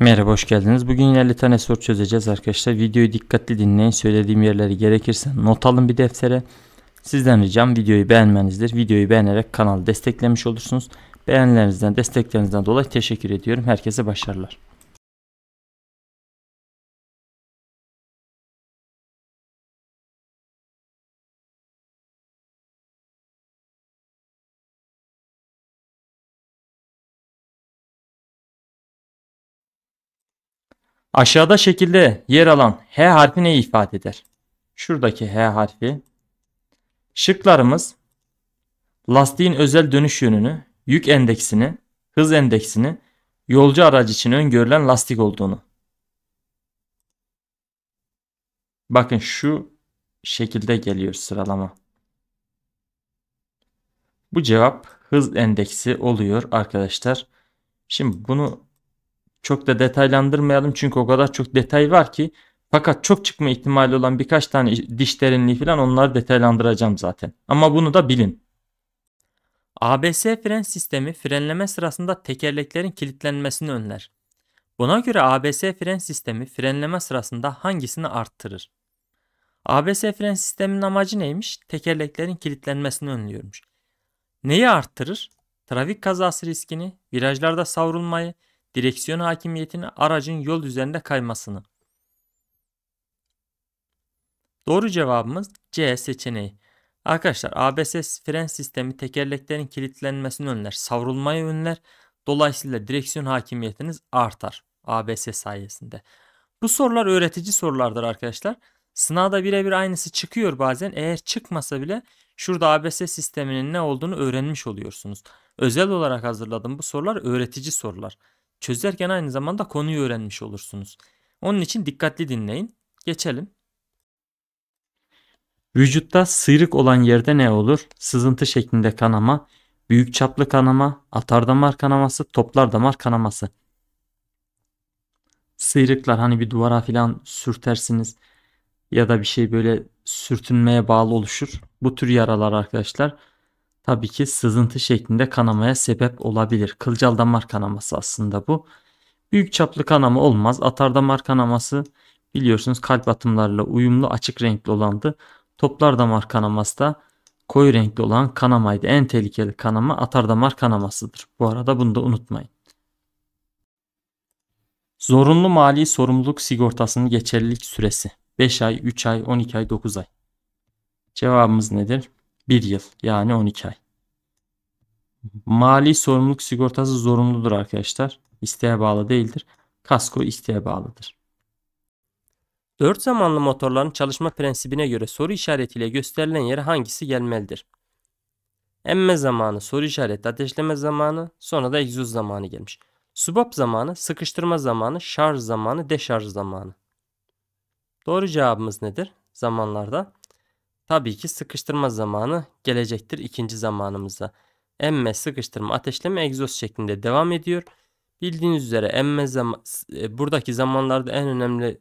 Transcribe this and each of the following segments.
Merhaba hoş geldiniz. Bugün yine 50 tane soru çözeceğiz arkadaşlar. Videoyu dikkatli dinleyin. Söylediğim yerleri gerekirse not alın bir deftere. Sizden ricam videoyu beğenmenizdir. Videoyu beğenerek kanalı desteklemiş olursunuz. Beğenilerinizden, desteklerinizden dolayı teşekkür ediyorum. Herkese başarılar. Aşağıda şekilde yer alan H harfi neyi ifade eder? Şuradaki H harfi. Şıklarımız lastiğin özel dönüş yönünü, yük endeksini, hız endeksini, yolcu aracı için öngörülen lastik olduğunu. Bakın şu şekilde geliyor sıralama. Bu cevap hız endeksi oluyor arkadaşlar. Şimdi bunu çok da detaylandırmayalım çünkü o kadar çok detay var ki. Fakat çok çıkma ihtimali olan birkaç tane diş derinliği falan onları detaylandıracağım zaten. Ama bunu da bilin. ABS fren sistemi frenleme sırasında tekerleklerin kilitlenmesini önler. Buna göre ABS fren sistemi frenleme sırasında hangisini arttırır? ABS fren sisteminin amacı neymiş? Tekerleklerin kilitlenmesini önlüyormuş. Neyi arttırır? Trafik kazası riskini, virajlarda savrulmayı, direksiyon hakimiyetini aracın yol üzerinde kaymasını. Doğru cevabımız C seçeneği. Arkadaşlar ABS fren sistemi tekerleklerin kilitlenmesini önler, savrulmayı önler. Dolayısıyla direksiyon hakimiyetiniz artar ABS sayesinde. Bu sorular öğretici sorulardır arkadaşlar. Sınavda birebir aynısı çıkıyor bazen. Eğer çıkmasa bile şurada ABS sisteminin ne olduğunu öğrenmiş oluyorsunuz. Özel olarak hazırladım bu sorular öğretici sorular çözerken aynı zamanda konuyu öğrenmiş olursunuz. Onun için dikkatli dinleyin. Geçelim. Vücutta sıyrık olan yerde ne olur? Sızıntı şeklinde kanama, büyük çaplı kanama, atar damar kanaması, toplar damar kanaması. Sıyrıklar hani bir duvara filan sürtersiniz ya da bir şey böyle sürtünmeye bağlı oluşur. Bu tür yaralar arkadaşlar tabii ki sızıntı şeklinde kanamaya sebep olabilir. Kılcal damar kanaması aslında bu. Büyük çaplı kanama olmaz. Atar damar kanaması biliyorsunuz kalp atımlarıyla uyumlu açık renkli olandı. Toplar damar kanaması da koyu renkli olan kanamaydı. En tehlikeli kanama atar damar kanamasıdır. Bu arada bunu da unutmayın. Zorunlu mali sorumluluk sigortasının geçerlilik süresi 5 ay, 3 ay, 12 ay, 9 ay. Cevabımız nedir? 1 yıl yani 12 ay. Mali sorumluluk sigortası zorunludur arkadaşlar. İsteğe bağlı değildir. Kasko isteğe bağlıdır. Dört zamanlı motorların çalışma prensibine göre soru işaretiyle gösterilen yere hangisi gelmelidir? Emme zamanı, soru işareti, ateşleme zamanı, sonra da egzoz zamanı gelmiş. Subap zamanı, sıkıştırma zamanı, şarj zamanı, deşarj zamanı. Doğru cevabımız nedir zamanlarda? Tabii ki sıkıştırma zamanı gelecektir ikinci zamanımıza. Emme, sıkıştırma, ateşleme, egzoz şeklinde devam ediyor. Bildiğiniz üzere emme zaman, e, buradaki zamanlarda en önemli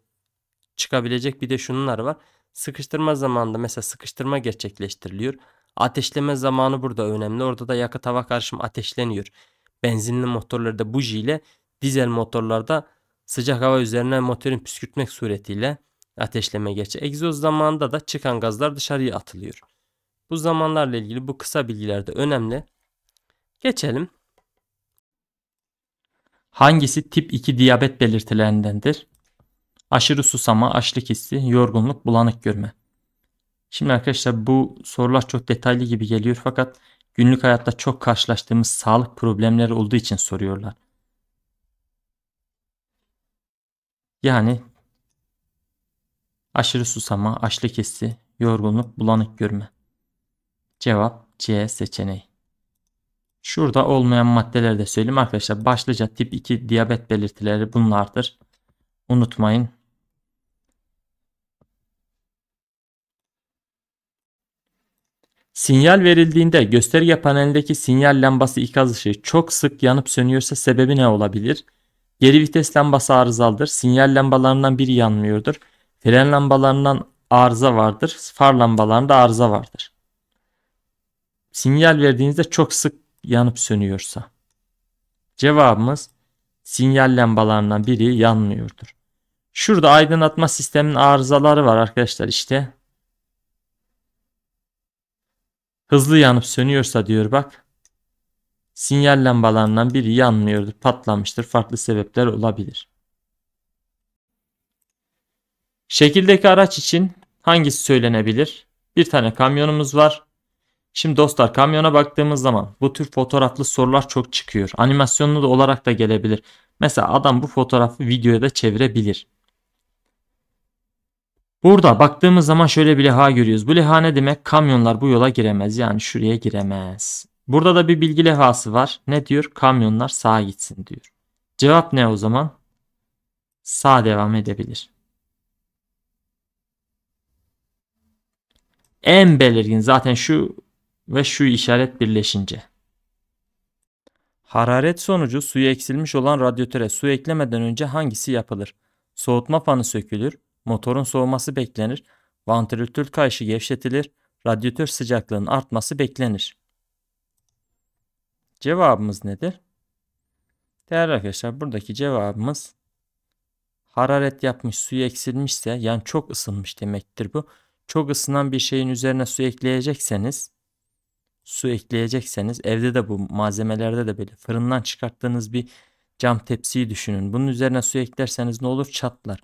çıkabilecek bir de şunlar var. Sıkıştırma zamanında mesela sıkıştırma gerçekleştiriliyor. Ateşleme zamanı burada önemli. Orada da yakıt hava karışımı ateşleniyor. Benzinli motorlarda buji ile dizel motorlarda sıcak hava üzerine motorun püskürtmek suretiyle ateşleme geçe. Egzoz zamanında da çıkan gazlar dışarıya atılıyor. Bu zamanlarla ilgili bu kısa bilgiler de önemli. Geçelim. Hangisi tip 2 diyabet belirtilerindendir? Aşırı susama, açlık hissi, yorgunluk, bulanık görme. Şimdi arkadaşlar bu sorular çok detaylı gibi geliyor fakat günlük hayatta çok karşılaştığımız sağlık problemleri olduğu için soruyorlar. Yani Aşırı susama, açlık hissi, yorgunluk, bulanık görme. Cevap C seçeneği. Şurada olmayan maddeleri de söyleyeyim arkadaşlar. Başlıca tip 2 diyabet belirtileri bunlardır. Unutmayın. Sinyal verildiğinde gösterge panelindeki sinyal lambası ikaz ışığı çok sık yanıp sönüyorsa sebebi ne olabilir? Geri vites lambası arızalıdır. Sinyal lambalarından biri yanmıyordur. Fren lambalarından arıza vardır. Far lambalarında arıza vardır. Sinyal verdiğinizde çok sık yanıp sönüyorsa. Cevabımız sinyal lambalarından biri yanmıyordur. Şurada aydınlatma sisteminin arızaları var arkadaşlar işte. Hızlı yanıp sönüyorsa diyor bak. Sinyal lambalarından biri yanmıyordur, patlamıştır. Farklı sebepler olabilir. Şekildeki araç için hangisi söylenebilir? Bir tane kamyonumuz var. Şimdi dostlar kamyona baktığımız zaman bu tür fotoğraflı sorular çok çıkıyor. Animasyonlu da olarak da gelebilir. Mesela adam bu fotoğrafı videoya da çevirebilir. Burada baktığımız zaman şöyle bir leha görüyoruz. Bu leha ne demek? Kamyonlar bu yola giremez. Yani şuraya giremez. Burada da bir bilgi levhası var. Ne diyor? Kamyonlar sağa gitsin diyor. Cevap ne o zaman? Sağ devam edebilir. en belirgin zaten şu ve şu işaret birleşince. Hararet sonucu suyu eksilmiş olan radyatöre su eklemeden önce hangisi yapılır? Soğutma fanı sökülür, motorun soğuması beklenir, vantilatör kayışı gevşetilir, radyatör sıcaklığının artması beklenir. Cevabımız nedir? Değerli arkadaşlar buradaki cevabımız hararet yapmış suyu eksilmişse yani çok ısınmış demektir bu çok ısınan bir şeyin üzerine su ekleyecekseniz su ekleyecekseniz evde de bu malzemelerde de böyle fırından çıkarttığınız bir cam tepsiyi düşünün. Bunun üzerine su eklerseniz ne olur? Çatlar.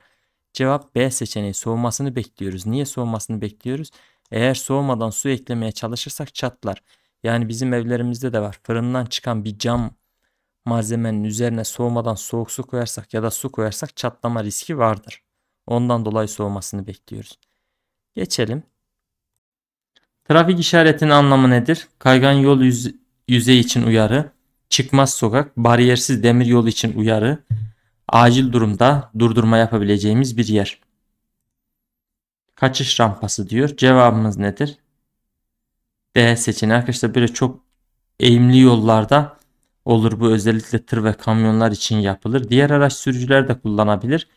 Cevap B seçeneği soğumasını bekliyoruz. Niye soğumasını bekliyoruz? Eğer soğumadan su eklemeye çalışırsak çatlar. Yani bizim evlerimizde de var. Fırından çıkan bir cam malzemenin üzerine soğumadan soğuk su koyarsak ya da su koyarsak çatlama riski vardır. Ondan dolayı soğumasını bekliyoruz. Geçelim. Trafik işaretinin anlamı nedir? Kaygan yol yüz yüzey için uyarı, çıkmaz sokak, bariyersiz demir yol için uyarı, acil durumda durdurma yapabileceğimiz bir yer. Kaçış rampası diyor. Cevabımız nedir? D seçeneği. Arkadaşlar böyle çok eğimli yollarda olur bu özellikle tır ve kamyonlar için yapılır. Diğer araç sürücüler de kullanabilir.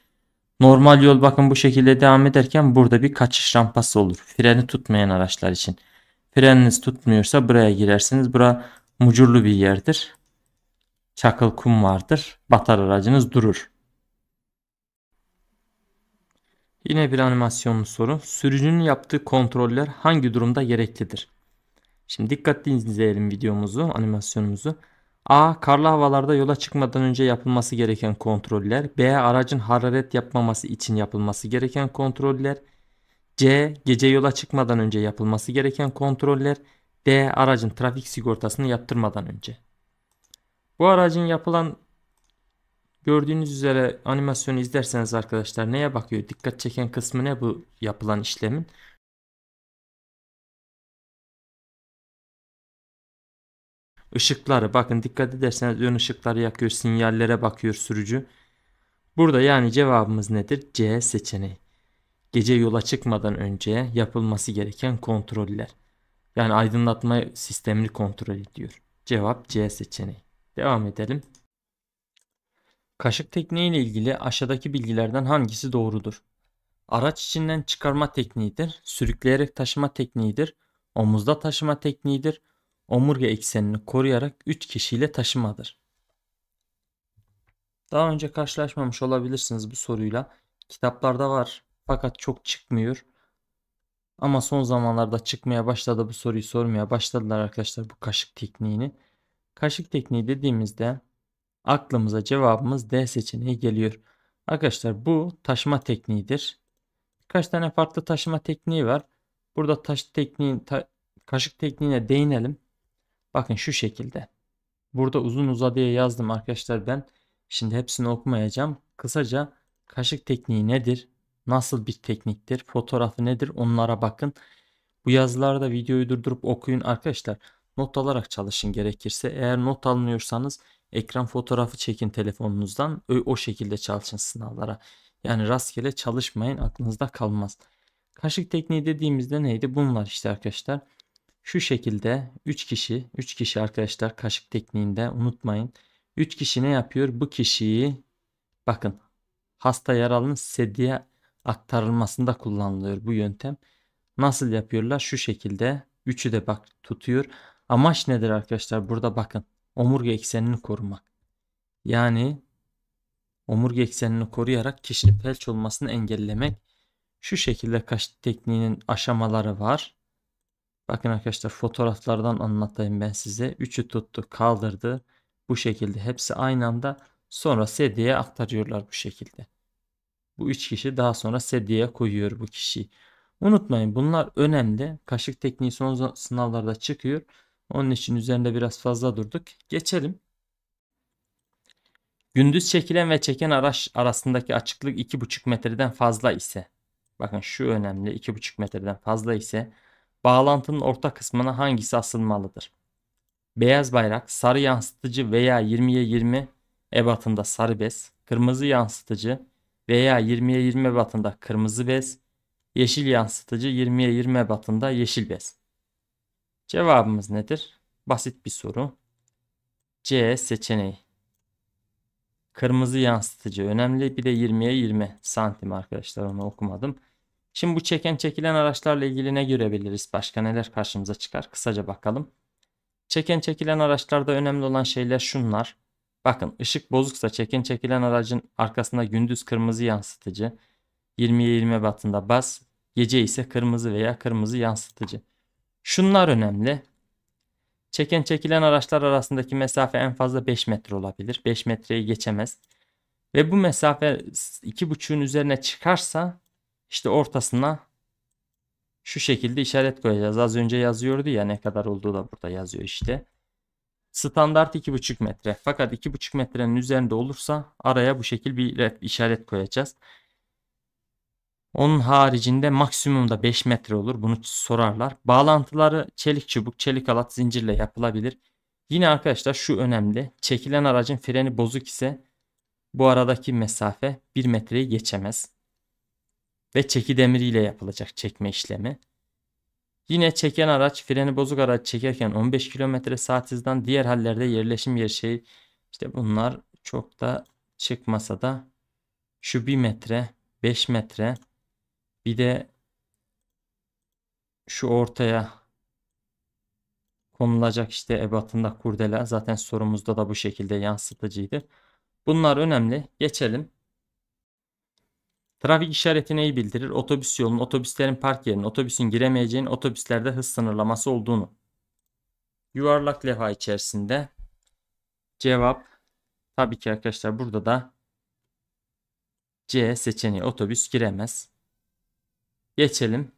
Normal yol bakın bu şekilde devam ederken burada bir kaçış rampası olur. Freni tutmayan araçlar için. Freniniz tutmuyorsa buraya girersiniz. Bura mucurlu bir yerdir. Çakıl kum vardır. Batar aracınız durur. Yine bir animasyonlu soru. Sürücünün yaptığı kontroller hangi durumda gereklidir? Şimdi dikkatli izleyelim videomuzu, animasyonumuzu. A. Karlı havalarda yola çıkmadan önce yapılması gereken kontroller. B. Aracın hararet yapmaması için yapılması gereken kontroller. C. Gece yola çıkmadan önce yapılması gereken kontroller. D. Aracın trafik sigortasını yaptırmadan önce. Bu aracın yapılan gördüğünüz üzere animasyonu izlerseniz arkadaşlar neye bakıyor? Dikkat çeken kısmı ne bu yapılan işlemin? Işıkları bakın dikkat ederseniz ön ışıkları yakıyor sinyallere bakıyor sürücü. Burada yani cevabımız nedir? C seçeneği. Gece yola çıkmadan önce yapılması gereken kontroller. Yani aydınlatma sistemini kontrol ediyor. Cevap C seçeneği. Devam edelim. Kaşık tekniği ile ilgili aşağıdaki bilgilerden hangisi doğrudur? Araç içinden çıkarma tekniğidir, sürükleyerek taşıma tekniğidir, omuzda taşıma tekniğidir, omurga eksenini koruyarak 3 kişiyle taşımadır. Daha önce karşılaşmamış olabilirsiniz bu soruyla. Kitaplarda var fakat çok çıkmıyor. Ama son zamanlarda çıkmaya başladı bu soruyu sormaya başladılar arkadaşlar bu kaşık tekniğini. Kaşık tekniği dediğimizde aklımıza cevabımız D seçeneği geliyor. Arkadaşlar bu taşıma tekniğidir. Birkaç tane farklı taşıma tekniği var. Burada taş tekniğin ta, kaşık tekniğine değinelim. Bakın şu şekilde. Burada uzun uzadıya yazdım arkadaşlar ben. Şimdi hepsini okumayacağım. Kısaca kaşık tekniği nedir? Nasıl bir tekniktir? Fotoğrafı nedir? Onlara bakın. Bu yazılarda videoyu durdurup okuyun arkadaşlar. Not alarak çalışın gerekirse. Eğer not almıyorsanız ekran fotoğrafı çekin telefonunuzdan. O, o şekilde çalışın sınavlara. Yani rastgele çalışmayın aklınızda kalmaz. Kaşık tekniği dediğimizde neydi? Bunlar işte arkadaşlar. Şu şekilde 3 kişi, 3 kişi arkadaşlar kaşık tekniğinde unutmayın. 3 kişi ne yapıyor? Bu kişiyi bakın hasta yaralının sedye aktarılmasında kullanılıyor bu yöntem. Nasıl yapıyorlar? Şu şekilde 3'ü de bak tutuyor. Amaç nedir arkadaşlar? Burada bakın omurga eksenini korumak. Yani omurga eksenini koruyarak kişinin felç olmasını engellemek. Şu şekilde kaşık tekniğinin aşamaları var. Bakın arkadaşlar fotoğraflardan anlatayım ben size. Üçü tuttu kaldırdı. Bu şekilde hepsi aynı anda sonra sedyeye aktarıyorlar bu şekilde. Bu üç kişi daha sonra sedyeye koyuyor bu kişiyi. Unutmayın bunlar önemli. Kaşık tekniği son sınavlarda çıkıyor. Onun için üzerinde biraz fazla durduk. Geçelim. Gündüz çekilen ve çeken araç arasındaki açıklık 2,5 metreden fazla ise. Bakın şu önemli 2,5 metreden fazla ise Bağlantının orta kısmına hangisi asılmalıdır? Beyaz bayrak, sarı yansıtıcı veya 20'ye 20 ebatında sarı bez, kırmızı yansıtıcı veya 20'ye 20 ebatında kırmızı bez, yeşil yansıtıcı 20'ye 20 ebatında yeşil bez. Cevabımız nedir? Basit bir soru. C seçeneği. Kırmızı yansıtıcı önemli. Bir de 20'ye 20 santim arkadaşlar onu okumadım. Şimdi bu çeken çekilen araçlarla ilgili ne görebiliriz? Başka neler karşımıza çıkar? Kısaca bakalım. Çeken çekilen araçlarda önemli olan şeyler şunlar. Bakın ışık bozuksa çeken çekilen aracın arkasında gündüz kırmızı yansıtıcı 20'ye 20 batında bas gece ise kırmızı veya kırmızı yansıtıcı. Şunlar önemli. Çeken çekilen araçlar arasındaki mesafe en fazla 5 metre olabilir. 5 metreyi geçemez. Ve bu mesafe 2.5'un üzerine çıkarsa işte ortasına şu şekilde işaret koyacağız. Az önce yazıyordu ya ne kadar olduğu da burada yazıyor işte. Standart 2,5 metre. Fakat 2,5 metrenin üzerinde olursa araya bu şekil bir işaret koyacağız. Onun haricinde maksimumda 5 metre olur. Bunu sorarlar. Bağlantıları çelik çubuk, çelik alat zincirle yapılabilir. Yine arkadaşlar şu önemli. Çekilen aracın freni bozuk ise bu aradaki mesafe 1 metreyi geçemez ve çeki demiriyle yapılacak çekme işlemi. Yine çeken araç freni bozuk araç çekerken 15 km saat hızdan diğer hallerde yerleşim yer şey işte bunlar çok da çıkmasa da şu 1 metre 5 metre bir de şu ortaya konulacak işte ebatında kurdele zaten sorumuzda da bu şekilde yansıtıcıydı. Bunlar önemli. Geçelim. Trafik işareti neyi bildirir? Otobüs yolunun, otobüslerin park yerinin, otobüsün giremeyeceğin otobüslerde hız sınırlaması olduğunu. Yuvarlak levha içerisinde cevap tabii ki arkadaşlar burada da C seçeneği otobüs giremez. Geçelim.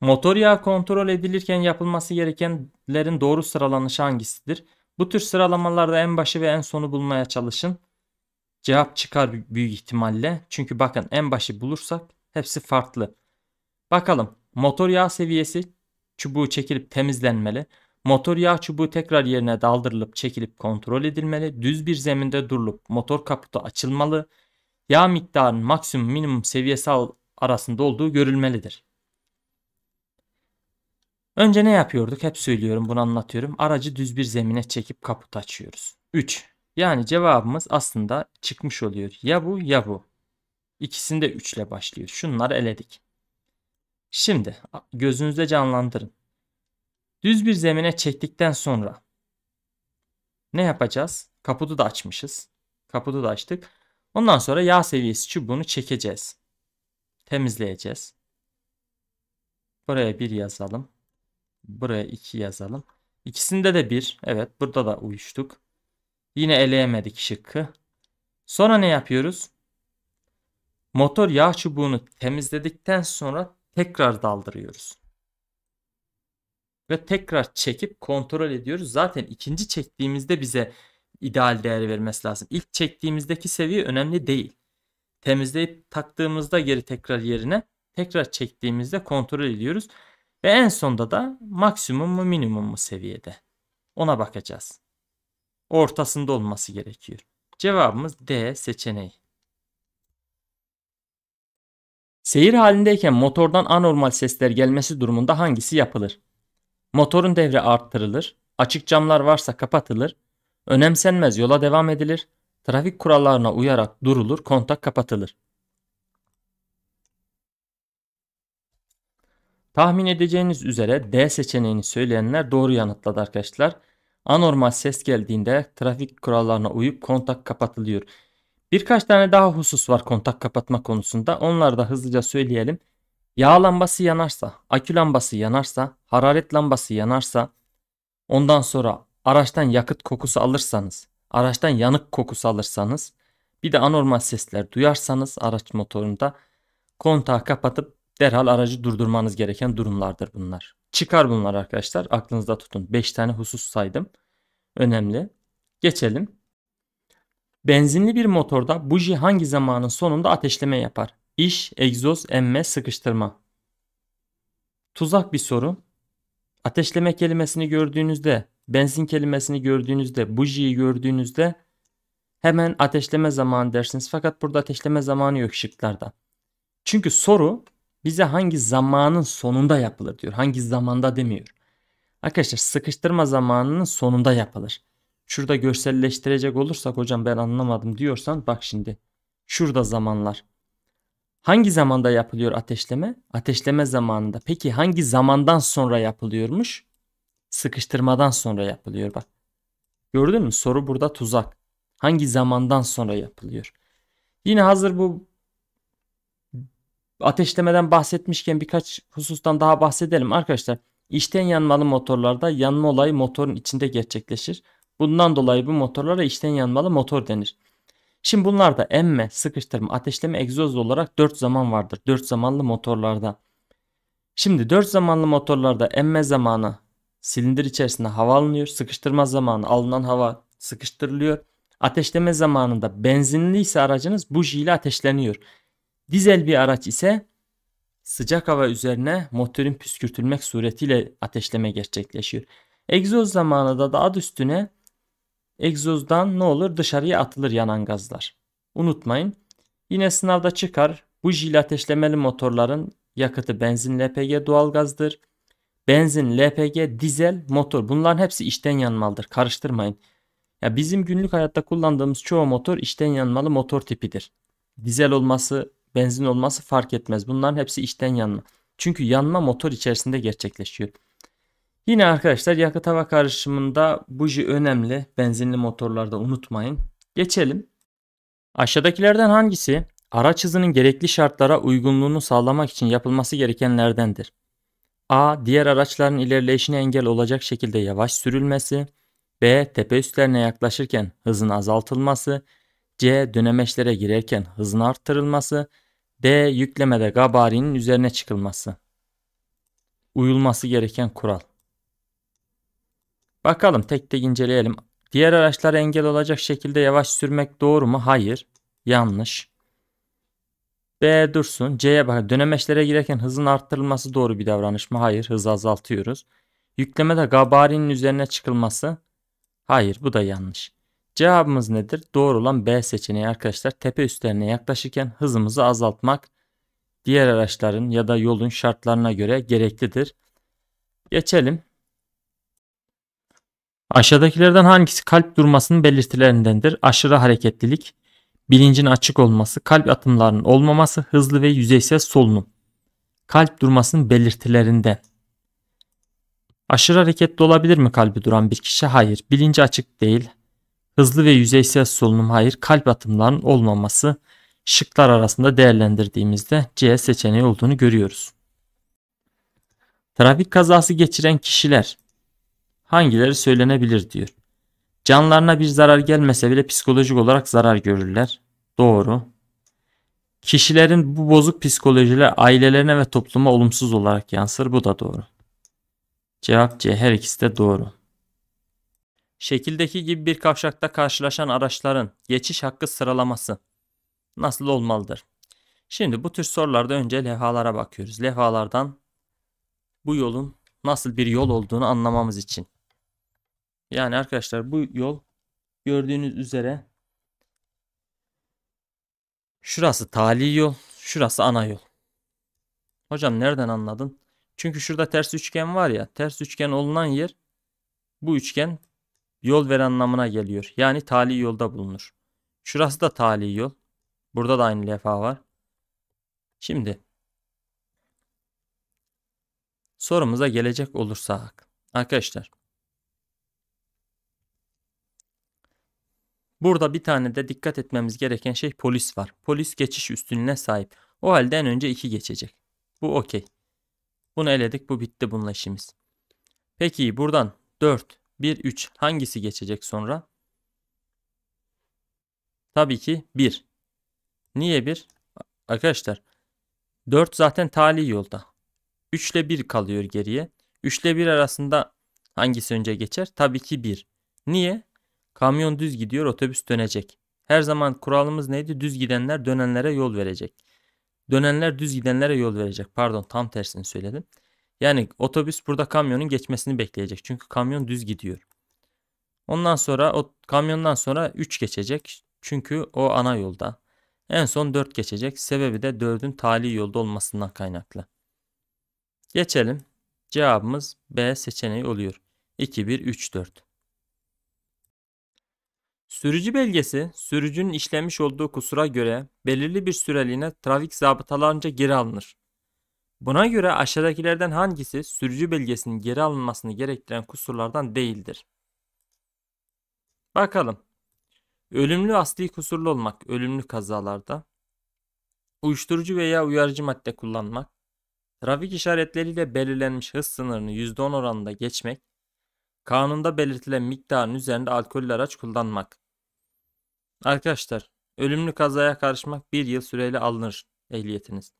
Motor yağı kontrol edilirken yapılması gerekenlerin doğru sıralanışı hangisidir? Bu tür sıralamalarda en başı ve en sonu bulmaya çalışın. Cevap çıkar büyük ihtimalle. Çünkü bakın en başı bulursak hepsi farklı. Bakalım motor yağ seviyesi çubuğu çekilip temizlenmeli. Motor yağ çubuğu tekrar yerine daldırılıp çekilip kontrol edilmeli. Düz bir zeminde durulup motor kaputu açılmalı. Yağ miktarının maksimum minimum seviyesi arasında olduğu görülmelidir. Önce ne yapıyorduk? Hep söylüyorum bunu anlatıyorum. Aracı düz bir zemine çekip kaputu açıyoruz. 3. Yani cevabımız aslında çıkmış oluyor. Ya bu ya bu. İkisinde de 3 ile başlıyor. Şunları eledik. Şimdi gözünüzde canlandırın. Düz bir zemine çektikten sonra ne yapacağız? Kaputu da açmışız. Kaputu da açtık. Ondan sonra yağ seviyesi çubuğunu çekeceğiz. Temizleyeceğiz. Buraya 1 yazalım. Buraya 2 yazalım. İkisinde de 1. Evet burada da uyuştuk. Yine eleyemedik şıkkı. Sonra ne yapıyoruz? Motor yağ çubuğunu temizledikten sonra tekrar daldırıyoruz. Ve tekrar çekip kontrol ediyoruz. Zaten ikinci çektiğimizde bize ideal değeri vermesi lazım. İlk çektiğimizdeki seviye önemli değil. Temizleyip taktığımızda geri tekrar yerine tekrar çektiğimizde kontrol ediyoruz. Ve en sonda da maksimum mu minimum mu seviyede. Ona bakacağız ortasında olması gerekiyor. Cevabımız D seçeneği. Seyir halindeyken motordan anormal sesler gelmesi durumunda hangisi yapılır? Motorun devre arttırılır, açık camlar varsa kapatılır, önemsenmez yola devam edilir, trafik kurallarına uyarak durulur, kontak kapatılır. Tahmin edeceğiniz üzere D seçeneğini söyleyenler doğru yanıtladı arkadaşlar. Anormal ses geldiğinde trafik kurallarına uyup kontak kapatılıyor. Birkaç tane daha husus var kontak kapatma konusunda. Onları da hızlıca söyleyelim. Yağ lambası yanarsa, akü lambası yanarsa, hararet lambası yanarsa, ondan sonra araçtan yakıt kokusu alırsanız, araçtan yanık kokusu alırsanız, bir de anormal sesler duyarsanız araç motorunda kontağı kapatıp derhal aracı durdurmanız gereken durumlardır bunlar. Çıkar bunlar arkadaşlar. Aklınızda tutun. 5 tane husus saydım. Önemli. Geçelim. Benzinli bir motorda buji hangi zamanın sonunda ateşleme yapar? İş, egzoz, emme, sıkıştırma. Tuzak bir soru. Ateşleme kelimesini gördüğünüzde, benzin kelimesini gördüğünüzde, bujiyi gördüğünüzde hemen ateşleme zamanı dersiniz. Fakat burada ateşleme zamanı yok şıklarda. Çünkü soru bize hangi zamanın sonunda yapılır diyor. Hangi zamanda demiyor. Arkadaşlar sıkıştırma zamanının sonunda yapılır. Şurada görselleştirecek olursak hocam ben anlamadım diyorsan bak şimdi. Şurada zamanlar. Hangi zamanda yapılıyor ateşleme? Ateşleme zamanında. Peki hangi zamandan sonra yapılıyormuş? Sıkıştırmadan sonra yapılıyor bak. Gördün mü? Soru burada tuzak. Hangi zamandan sonra yapılıyor? Yine hazır bu Ateşlemeden bahsetmişken birkaç husustan daha bahsedelim arkadaşlar. İçten yanmalı motorlarda yanma olayı motorun içinde gerçekleşir. Bundan dolayı bu motorlara içten yanmalı motor denir. Şimdi bunlarda emme, sıkıştırma, ateşleme, egzoz olarak 4 zaman vardır. 4 zamanlı motorlarda. Şimdi 4 zamanlı motorlarda emme zamanı silindir içerisinde hava alınıyor. Sıkıştırma zamanı alınan hava sıkıştırılıyor. Ateşleme zamanında benzinli ise aracınız buji ile ateşleniyor. Dizel bir araç ise sıcak hava üzerine motorun püskürtülmek suretiyle ateşleme gerçekleşiyor. Egzoz zamanında da ad üstüne egzozdan ne olur dışarıya atılır yanan gazlar. Unutmayın yine sınavda çıkar bu jil ateşlemeli motorların yakıtı benzin LPG doğalgazdır. Benzin, LPG, dizel, motor bunların hepsi içten yanmalıdır karıştırmayın. Ya bizim günlük hayatta kullandığımız çoğu motor içten yanmalı motor tipidir. Dizel olması benzin olması fark etmez. Bunların hepsi içten yanma. Çünkü yanma motor içerisinde gerçekleşiyor. Yine arkadaşlar yakıt hava karışımında buji önemli. Benzinli motorlarda unutmayın. Geçelim. Aşağıdakilerden hangisi araç hızının gerekli şartlara uygunluğunu sağlamak için yapılması gerekenlerdendir? A. Diğer araçların ilerleyişine engel olacak şekilde yavaş sürülmesi. B. Tepe üstlerine yaklaşırken hızın azaltılması. C. Dönemeçlere girerken hızın arttırılması. D. Yüklemede gabarinin üzerine çıkılması. Uyulması gereken kural. Bakalım tek tek inceleyelim. Diğer araçlara engel olacak şekilde yavaş sürmek doğru mu? Hayır. Yanlış. B dursun. C'ye bak. Dönemeçlere girerken hızın arttırılması doğru bir davranış mı? Hayır. Hızı azaltıyoruz. Yüklemede gabarinin üzerine çıkılması. Hayır. Bu da yanlış. Cevabımız nedir? Doğru olan B seçeneği arkadaşlar. Tepe üstlerine yaklaşırken hızımızı azaltmak diğer araçların ya da yolun şartlarına göre gereklidir. Geçelim. Aşağıdakilerden hangisi kalp durmasının belirtilerindendir? Aşırı hareketlilik, bilincin açık olması, kalp atımlarının olmaması, hızlı ve yüzeysel solunum. Kalp durmasının belirtilerinden. Aşırı hareketli olabilir mi kalbi duran bir kişi? Hayır. Bilinci açık değil hızlı ve yüzeysel solunum hayır kalp atımlarının olmaması şıklar arasında değerlendirdiğimizde C seçeneği olduğunu görüyoruz. Trafik kazası geçiren kişiler hangileri söylenebilir diyor. Canlarına bir zarar gelmese bile psikolojik olarak zarar görürler. Doğru. Kişilerin bu bozuk psikolojiler ailelerine ve topluma olumsuz olarak yansır. Bu da doğru. Cevap C. Her ikisi de doğru. Şekildeki gibi bir kavşakta karşılaşan araçların geçiş hakkı sıralaması nasıl olmalıdır? Şimdi bu tür sorularda önce levhalara bakıyoruz. Levhalardan bu yolun nasıl bir yol olduğunu anlamamız için. Yani arkadaşlar bu yol gördüğünüz üzere şurası tali yol, şurası ana yol. Hocam nereden anladın? Çünkü şurada ters üçgen var ya, ters üçgen olunan yer bu üçgen yol ver anlamına geliyor. Yani tali yolda bulunur. Şurası da tali yol. Burada da aynı lefa var. Şimdi sorumuza gelecek olursak arkadaşlar Burada bir tane de dikkat etmemiz gereken şey polis var. Polis geçiş üstünlüğüne sahip. O halde en önce 2 geçecek. Bu okey. Bunu eledik. Bu bitti bununla işimiz. Peki buradan 4, 1, 3 hangisi geçecek sonra? Tabii ki 1. Niye 1? Arkadaşlar 4 zaten tali yolda. 3 ile 1 kalıyor geriye. 3 ile 1 arasında hangisi önce geçer? Tabii ki 1. Niye? Kamyon düz gidiyor otobüs dönecek. Her zaman kuralımız neydi? Düz gidenler dönenlere yol verecek. Dönenler düz gidenlere yol verecek. Pardon tam tersini söyledim. Yani otobüs burada kamyonun geçmesini bekleyecek. Çünkü kamyon düz gidiyor. Ondan sonra o kamyondan sonra 3 geçecek. Çünkü o ana yolda. En son 4 geçecek. Sebebi de 4'ün tali yolda olmasından kaynaklı. Geçelim. Cevabımız B seçeneği oluyor. 2 1 3 4. Sürücü belgesi sürücünün işlemiş olduğu kusura göre belirli bir süreliğine trafik zabıtalarınca geri alınır. Buna göre aşağıdakilerden hangisi sürücü belgesinin geri alınmasını gerektiren kusurlardan değildir? Bakalım. Ölümlü asli kusurlu olmak, ölümlü kazalarda. Uyuşturucu veya uyarıcı madde kullanmak. Trafik işaretleriyle belirlenmiş hız sınırını %10 oranında geçmek. Kanunda belirtilen miktarın üzerinde alkollü araç kullanmak. Arkadaşlar, ölümlü kazaya karışmak bir yıl süreyle alınır ehliyetiniz.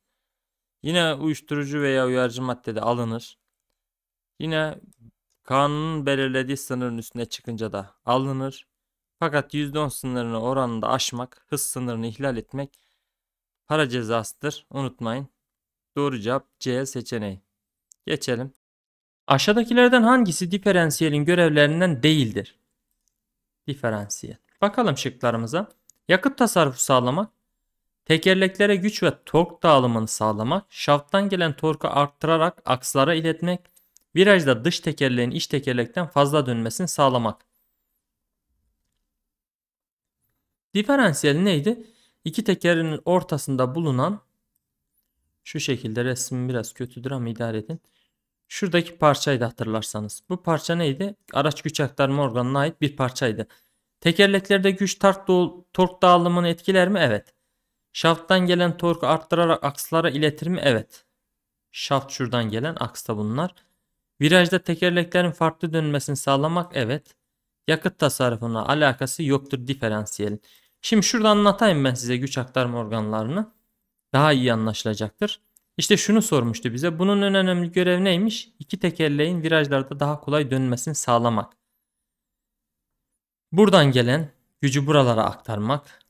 Yine uyuşturucu veya uyarıcı madde de alınır. Yine kanunun belirlediği sınırın üstüne çıkınca da alınır. Fakat %10 sınırını oranında aşmak, hız sınırını ihlal etmek para cezasıdır. Unutmayın. Doğru cevap C seçeneği. Geçelim. Aşağıdakilerden hangisi diferansiyelin görevlerinden değildir? Diferansiyel. Bakalım şıklarımıza. Yakıt tasarrufu sağlamak, Tekerleklere güç ve tork dağılımını sağlamak, şafttan gelen torku arttırarak akslara iletmek, virajda dış tekerleğin iç tekerlekten fazla dönmesini sağlamak. Diferansiyel neydi? İki tekerin ortasında bulunan şu şekilde resim biraz kötüdür ama idare edin. Şuradaki parçaydı hatırlarsanız. Bu parça neydi? Araç güç aktarma organına ait bir parçaydı. Tekerleklerde güç tork dağılımını etkiler mi? Evet. Şafttan gelen torku arttırarak akslara iletir mi? Evet. Şaft şuradan gelen aksta bunlar. Virajda tekerleklerin farklı dönmesini sağlamak evet. Yakıt tasarrufuna alakası yoktur diferansiyelin. Şimdi şurada anlatayım ben size güç aktarma organlarını. Daha iyi anlaşılacaktır. İşte şunu sormuştu bize. Bunun en önemli görev neymiş? İki tekerleğin virajlarda daha kolay dönmesini sağlamak. Buradan gelen gücü buralara aktarmak.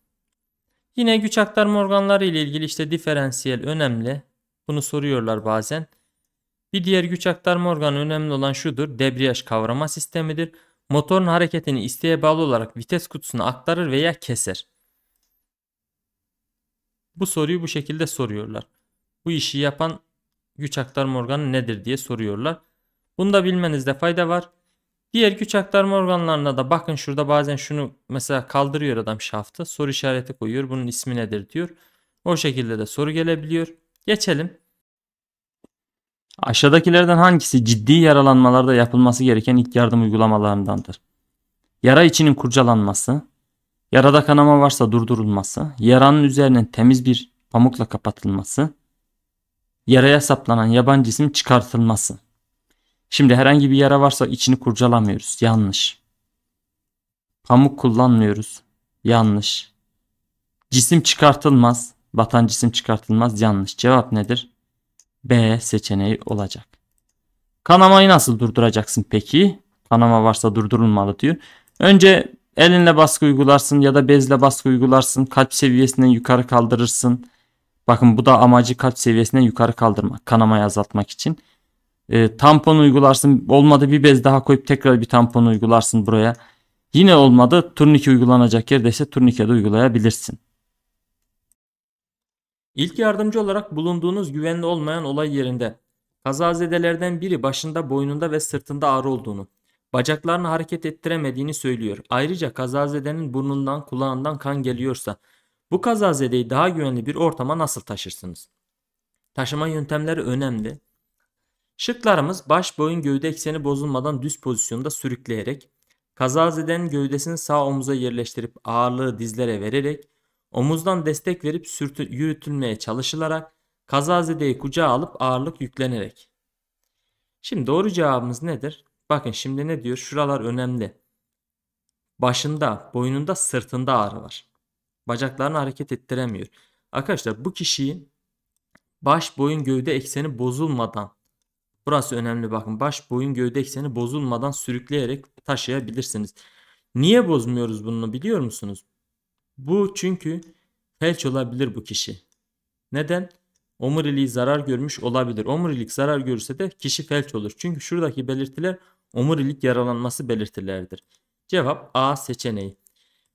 Yine güç aktarma organları ile ilgili işte diferansiyel önemli. Bunu soruyorlar bazen. Bir diğer güç aktarma organı önemli olan şudur. Debriyaj kavrama sistemidir. Motorun hareketini isteğe bağlı olarak vites kutusuna aktarır veya keser. Bu soruyu bu şekilde soruyorlar. Bu işi yapan güç aktarma organı nedir diye soruyorlar. Bunu da bilmenizde fayda var. Diğer güç aktarma organlarına da bakın şurada bazen şunu mesela kaldırıyor adam şaftı. Soru işareti koyuyor. Bunun ismi nedir diyor. O şekilde de soru gelebiliyor. Geçelim. Aşağıdakilerden hangisi ciddi yaralanmalarda yapılması gereken ilk yardım uygulamalarındandır? Yara içinin kurcalanması, yarada kanama varsa durdurulması, yaranın üzerinin temiz bir pamukla kapatılması, yaraya saplanan yabancı cisim çıkartılması. Şimdi herhangi bir yara varsa içini kurcalamıyoruz. Yanlış. Pamuk kullanmıyoruz. Yanlış. Cisim çıkartılmaz. Batan cisim çıkartılmaz. Yanlış. Cevap nedir? B seçeneği olacak. Kanamayı nasıl durduracaksın peki? Kanama varsa durdurulmalı diyor. Önce elinle baskı uygularsın ya da bezle baskı uygularsın. Kalp seviyesinden yukarı kaldırırsın. Bakın bu da amacı kalp seviyesinden yukarı kaldırmak. Kanamayı azaltmak için. E, tampon uygularsın. Olmadı bir bez daha koyup tekrar bir tampon uygularsın buraya. Yine olmadı turnike uygulanacak yerde ise turnike de uygulayabilirsin. İlk yardımcı olarak bulunduğunuz güvenli olmayan olay yerinde kazazedelerden biri başında, boynunda ve sırtında ağrı olduğunu, bacaklarını hareket ettiremediğini söylüyor. Ayrıca kazazedenin burnundan, kulağından kan geliyorsa bu kazazedeyi daha güvenli bir ortama nasıl taşırsınız? Taşıma yöntemleri önemli. Şıklarımız baş boyun gövde ekseni bozulmadan düz pozisyonda sürükleyerek, kazazeden gövdesini sağ omuza yerleştirip ağırlığı dizlere vererek, omuzdan destek verip sürtü, yürütülmeye çalışılarak, kazazedeyi kucağa alıp ağırlık yüklenerek. Şimdi doğru cevabımız nedir? Bakın şimdi ne diyor? Şuralar önemli. Başında, boynunda, sırtında ağrı var. Bacaklarını hareket ettiremiyor. Arkadaşlar bu kişiyi baş, boyun, gövde ekseni bozulmadan Burası önemli bakın. Baş boyun gövde ekseni bozulmadan sürükleyerek taşıyabilirsiniz. Niye bozmuyoruz bunu biliyor musunuz? Bu çünkü felç olabilir bu kişi. Neden? Omuriliği zarar görmüş olabilir. Omurilik zarar görürse de kişi felç olur. Çünkü şuradaki belirtiler omurilik yaralanması belirtileridir. Cevap A seçeneği.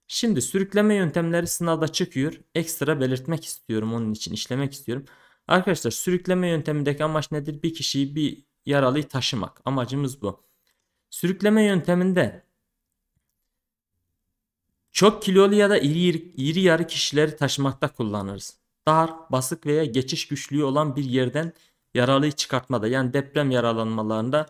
Şimdi sürükleme yöntemleri sınavda çıkıyor. Ekstra belirtmek istiyorum onun için işlemek istiyorum. Arkadaşlar sürükleme yöntemindeki amaç nedir? Bir kişiyi bir yaralıyı taşımak. Amacımız bu. Sürükleme yönteminde çok kilolu ya da iri, iri yarı kişileri taşımakta kullanırız. Dar, basık veya geçiş güçlüğü olan bir yerden yaralıyı çıkartmada yani deprem yaralanmalarında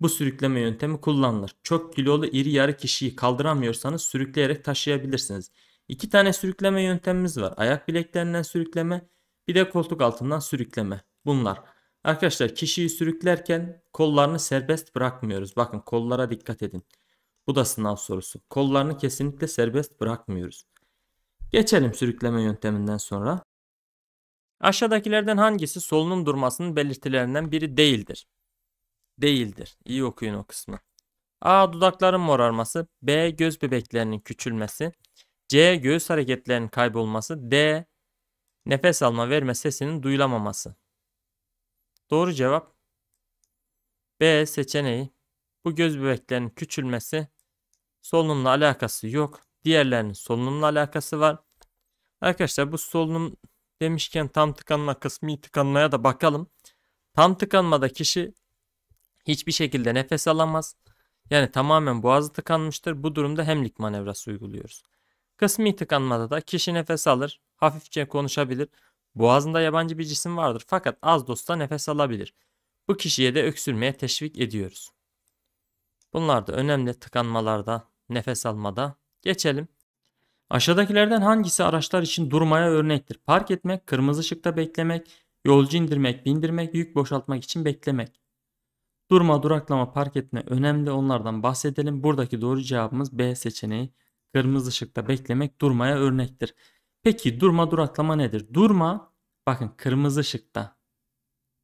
bu sürükleme yöntemi kullanılır. Çok kilolu iri yarı kişiyi kaldıramıyorsanız sürükleyerek taşıyabilirsiniz. İki tane sürükleme yöntemimiz var. Ayak bileklerinden sürükleme bir de koltuk altından sürükleme. Bunlar. Arkadaşlar kişiyi sürüklerken kollarını serbest bırakmıyoruz. Bakın kollara dikkat edin. Bu da sınav sorusu. Kollarını kesinlikle serbest bırakmıyoruz. Geçelim sürükleme yönteminden sonra. Aşağıdakilerden hangisi solunum durmasının belirtilerinden biri değildir? Değildir. İyi okuyun o kısmı. A. Dudakların morarması. B. Göz bebeklerinin küçülmesi. C. Göğüs hareketlerinin kaybolması. D. Nefes alma verme sesinin duyulamaması. Doğru cevap B seçeneği. Bu göz bebeklerinin küçülmesi solunumla alakası yok. Diğerlerinin solunumla alakası var. Arkadaşlar bu solunum demişken tam tıkanma kısmı tıkanmaya da bakalım. Tam tıkanmada kişi hiçbir şekilde nefes alamaz. Yani tamamen boğazı tıkanmıştır. Bu durumda hemlik manevrası uyguluyoruz. Kısmi tıkanmada da kişi nefes alır Hafifçe konuşabilir. Boğazında yabancı bir cisim vardır fakat az dosta nefes alabilir. Bu kişiye de öksürmeye teşvik ediyoruz. Bunlar da önemli tıkanmalarda, nefes almada. Geçelim. Aşağıdakilerden hangisi araçlar için durmaya örnektir? Park etmek, kırmızı ışıkta beklemek, yolcu indirmek, bindirmek, yük boşaltmak için beklemek. Durma, duraklama, park etme önemli onlardan bahsedelim. Buradaki doğru cevabımız B seçeneği. Kırmızı ışıkta beklemek durmaya örnektir. Peki durma duraklama nedir? Durma bakın kırmızı ışıkta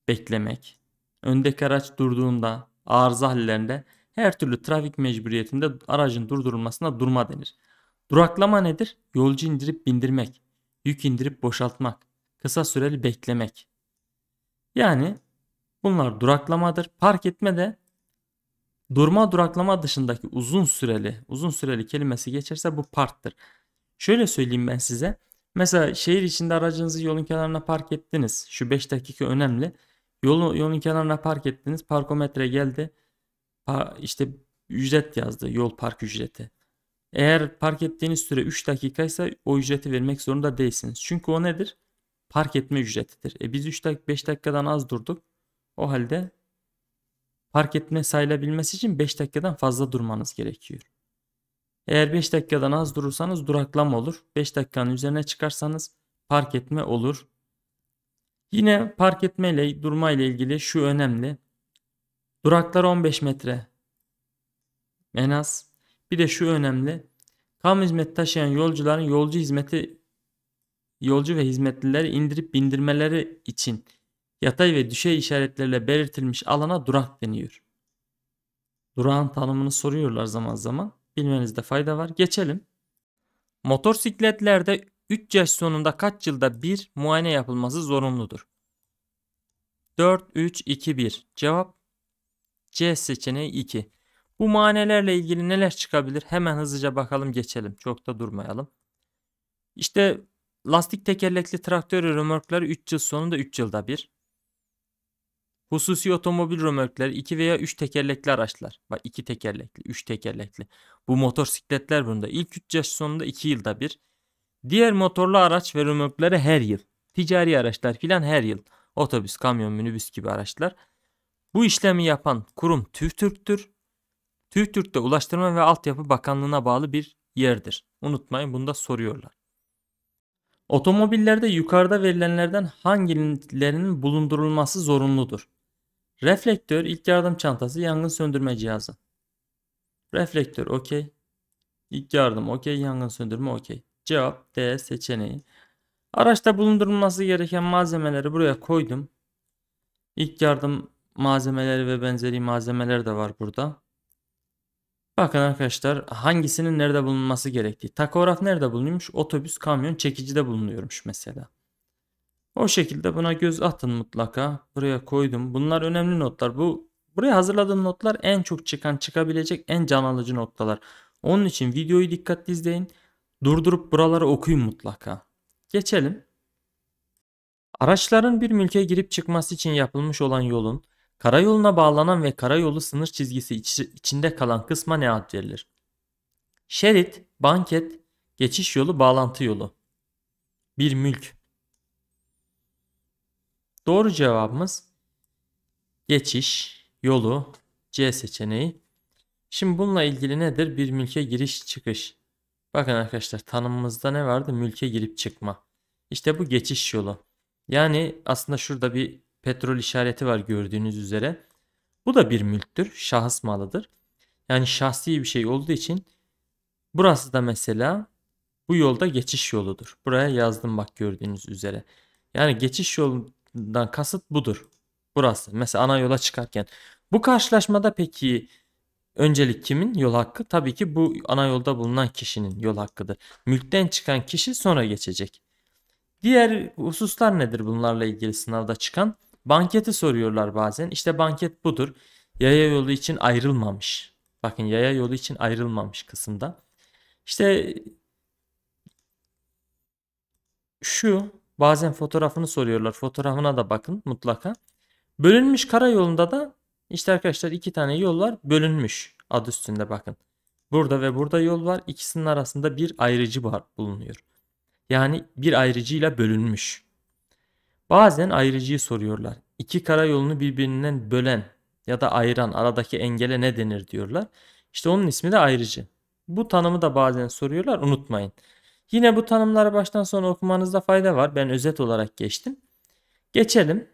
beklemek. Öndeki araç durduğunda arıza hallerinde her türlü trafik mecburiyetinde aracın durdurulmasına durma denir. Duraklama nedir? Yolcu indirip bindirmek, yük indirip boşaltmak, kısa süreli beklemek. Yani bunlar duraklamadır. Park etme de durma duraklama dışındaki uzun süreli, uzun süreli kelimesi geçerse bu parktır. Şöyle söyleyeyim ben size. Mesela şehir içinde aracınızı yolun kenarına park ettiniz. Şu 5 dakika önemli. Yolun, yolun kenarına park ettiniz. Parkometre geldi. Pa, işte ücret yazdı. Yol park ücreti. Eğer park ettiğiniz süre 3 dakikaysa o ücreti vermek zorunda değilsiniz. Çünkü o nedir? Park etme ücretidir. E biz 3 dakika 5 dakikadan az durduk. O halde park etme sayılabilmesi için 5 dakikadan fazla durmanız gerekiyor. Eğer 5 dakikadan az durursanız duraklama olur. 5 dakikanın üzerine çıkarsanız park etme olur. Yine park etme ile durma ile ilgili şu önemli. Duraklar 15 metre en az. Bir de şu önemli. Kamu hizmet taşıyan yolcuların yolcu hizmeti yolcu ve hizmetlileri indirip bindirmeleri için yatay ve düşey işaretlerle belirtilmiş alana durak deniyor. Durağın tanımını soruyorlar zaman zaman. Bilmenizde fayda var. Geçelim. Motorsikletlerde 3 yaş sonunda kaç yılda bir muayene yapılması zorunludur? 4, 3, 2, 1. Cevap C seçeneği 2. Bu muayenelerle ilgili neler çıkabilir? Hemen hızlıca bakalım geçelim. Çok da durmayalım. İşte lastik tekerlekli traktör römorkları 3 yıl sonunda 3 yılda bir. Hususi otomobil römorkleri 2 veya 3 tekerlekli araçlar. Bak 2 tekerlekli, 3 tekerlekli. Bu motosikletler bunda. İlk 3 yaş sonunda 2 yılda bir. Diğer motorlu araç ve römorkleri her yıl. Ticari araçlar filan her yıl. Otobüs, kamyon, minibüs gibi araçlar. Bu işlemi yapan kurum TÜVTÜRK'tür. TÜVTÜRK de Ulaştırma ve Altyapı Bakanlığı'na bağlı bir yerdir. Unutmayın bunda soruyorlar. Otomobillerde yukarıda verilenlerden hangilerinin bulundurulması zorunludur? Reflektör, ilk yardım çantası, yangın söndürme cihazı. Reflektör okey. İlk yardım okey, yangın söndürme okey. Cevap D seçeneği. Araçta bulundurulması gereken malzemeleri buraya koydum. İlk yardım malzemeleri ve benzeri malzemeler de var burada. Bakın arkadaşlar hangisinin nerede bulunması gerektiği. Takograf nerede bulunuyormuş? Otobüs, kamyon, çekicide bulunuyormuş mesela. O şekilde buna göz atın mutlaka. Buraya koydum. Bunlar önemli notlar. Bu buraya hazırladığım notlar en çok çıkan çıkabilecek en can alıcı noktalar. Onun için videoyu dikkatli izleyin. Durdurup buraları okuyun mutlaka. Geçelim. Araçların bir mülke girip çıkması için yapılmış olan yolun karayoluna bağlanan ve karayolu sınır çizgisi iç içinde kalan kısma ne ad verilir? Şerit, banket, geçiş yolu, bağlantı yolu. Bir mülk Doğru cevabımız geçiş yolu C seçeneği. Şimdi bununla ilgili nedir? Bir mülke giriş çıkış. Bakın arkadaşlar tanımımızda ne vardı? Mülke girip çıkma. İşte bu geçiş yolu. Yani aslında şurada bir petrol işareti var gördüğünüz üzere. Bu da bir mülktür. Şahıs malıdır. Yani şahsi bir şey olduğu için burası da mesela bu yolda geçiş yoludur. Buraya yazdım bak gördüğünüz üzere. Yani geçiş yolu dan kasıt budur. Burası. Mesela ana yola çıkarken. Bu karşılaşmada peki öncelik kimin yol hakkı? Tabii ki bu ana yolda bulunan kişinin yol hakkıdır. Mülkten çıkan kişi sonra geçecek. Diğer hususlar nedir bunlarla ilgili sınavda çıkan? Banketi soruyorlar bazen. İşte banket budur. Yaya yolu için ayrılmamış. Bakın yaya yolu için ayrılmamış kısımda. İşte şu Bazen fotoğrafını soruyorlar. Fotoğrafına da bakın mutlaka. Bölünmüş karayolunda da işte arkadaşlar iki tane yol var. Bölünmüş adı üstünde bakın. Burada ve burada yol var. İkisinin arasında bir ayrıcı var, bulunuyor. Yani bir ayrıcıyla bölünmüş. Bazen ayrıcıyı soruyorlar. İki karayolunu birbirinden bölen ya da ayıran aradaki engele ne denir diyorlar. İşte onun ismi de ayrıcı. Bu tanımı da bazen soruyorlar unutmayın. Yine bu tanımları baştan sona okumanızda fayda var. Ben özet olarak geçtim. Geçelim.